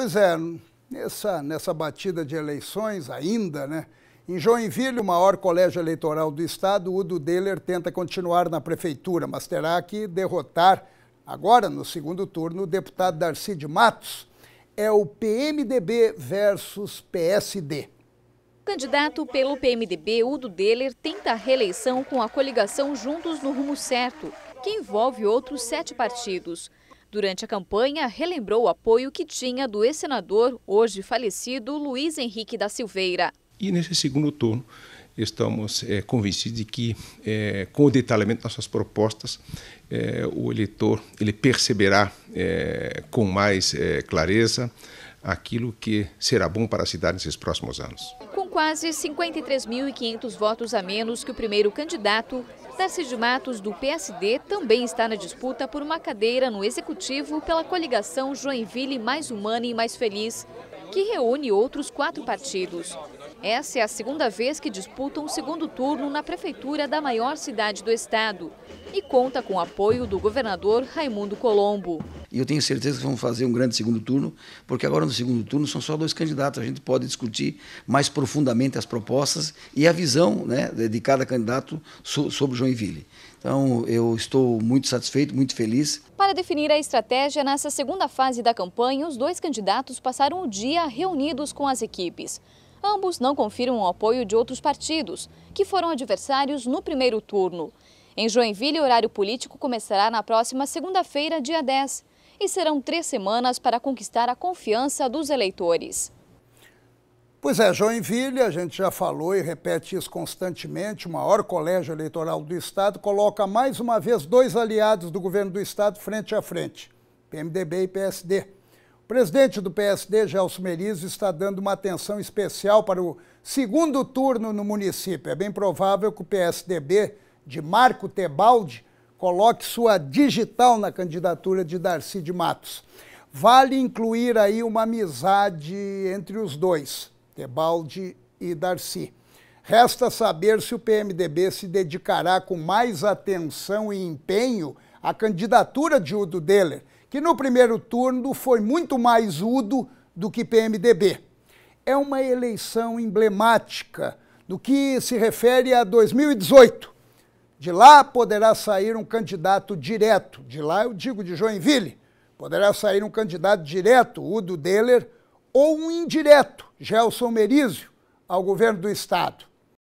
Pois é, nessa, nessa batida de eleições ainda, né? Em Joinville, o maior colégio eleitoral do estado, Udo Deller tenta continuar na prefeitura, mas terá que derrotar, agora no segundo turno, o deputado Darcy de Matos. É o PMDB versus PSD. Candidato pelo PMDB, Udo Deller tenta a reeleição com a coligação Juntos no Rumo Certo, que envolve outros sete partidos. Durante a campanha, relembrou o apoio que tinha do ex-senador, hoje falecido, Luiz Henrique da Silveira. E nesse segundo turno, estamos é, convencidos de que, é, com o detalhamento das suas propostas, é, o eleitor ele perceberá com mais clareza aquilo que será bom para a cidade nesses próximos anos. Com quase 53.500 votos a menos que o primeiro candidato, Tarcísio de Matos, do PSD, também está na disputa por uma cadeira no Executivo pela coligação Joinville Mais Humana e Mais Feliz, que reúne outros quatro partidos. Essa é a segunda vez que disputam um segundo turno na prefeitura da maior cidade do estado e conta com o apoio do governador Raimundo Colombo. E eu tenho certeza que vamos fazer um grande segundo turno, porque agora no segundo turno são só dois candidatos. A gente pode discutir mais profundamente as propostas e a visão né, de cada candidato sobre Joinville. Então, eu estou muito satisfeito, muito feliz. Para definir a estratégia, nessa segunda fase da campanha, os dois candidatos passaram o dia reunidos com as equipes. Ambos não confiram o apoio de outros partidos, que foram adversários no primeiro turno. Em Joinville, o horário político começará na próxima segunda-feira, dia 10 e serão três semanas para conquistar a confiança dos eleitores. Pois é, Joinville, a gente já falou e repete isso constantemente, o maior colégio eleitoral do Estado coloca mais uma vez dois aliados do governo do Estado frente a frente, PMDB e PSD. O presidente do PSD, Gelson Merizo, está dando uma atenção especial para o segundo turno no município. É bem provável que o PSDB de Marco Tebaldi Coloque sua digital na candidatura de Darcy de Matos. Vale incluir aí uma amizade entre os dois, Tebaldi e Darcy. Resta saber se o PMDB se dedicará com mais atenção e empenho à candidatura de Udo Deller, que no primeiro turno foi muito mais Udo do que PMDB. É uma eleição emblemática no que se refere a 2018, de lá poderá sair um candidato direto, de lá eu digo de Joinville, poderá sair um candidato direto, Udo Deller, ou um indireto, Gelson Merizio, ao governo do Estado.